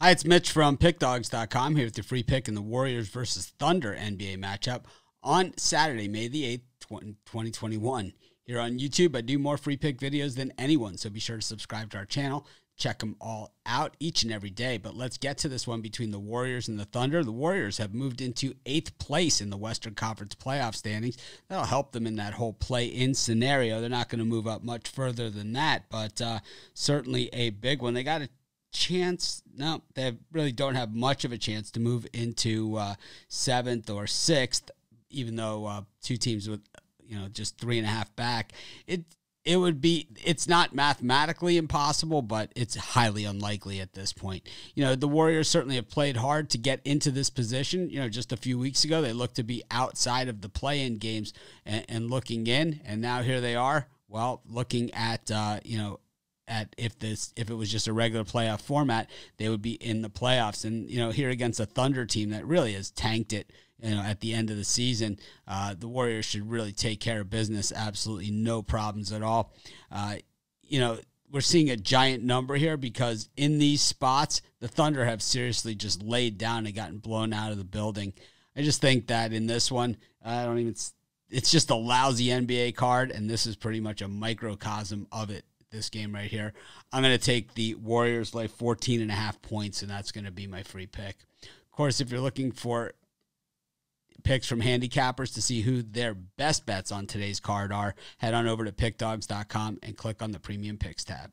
Hi, it's Mitch from PickDogs.com here with your free pick in the Warriors versus Thunder NBA matchup on Saturday, May the 8th, 2021. Here on YouTube, I do more free pick videos than anyone, so be sure to subscribe to our channel. Check them all out each and every day. But let's get to this one between the Warriors and the Thunder. The Warriors have moved into eighth place in the Western Conference playoff standings. That'll help them in that whole play in scenario. They're not going to move up much further than that, but uh, certainly a big one. They got to chance. No, they really don't have much of a chance to move into uh, seventh or sixth, even though uh, two teams with you know just three and a half back. It it would be it's not mathematically impossible, but it's highly unlikely at this point. You know the Warriors certainly have played hard to get into this position. You know just a few weeks ago they looked to be outside of the play-in games and, and looking in, and now here they are. Well, looking at uh, you know at if this if it was just a regular playoff format, they would be in the playoffs. And you know, here against a Thunder team that really has tanked it, you know, at the end of the season, uh, the Warriors should really take care of business. Absolutely no problems at all. Uh, you know, we're seeing a giant number here because in these spots, the Thunder have seriously just laid down and gotten blown out of the building. I just think that in this one, I don't even. It's just a lousy NBA card, and this is pretty much a microcosm of it this game right here. I'm going to take the Warriors lay 14 and a half points, and that's going to be my free pick. Of course, if you're looking for picks from handicappers to see who their best bets on today's card are, head on over to pickdogs.com and click on the premium picks tab.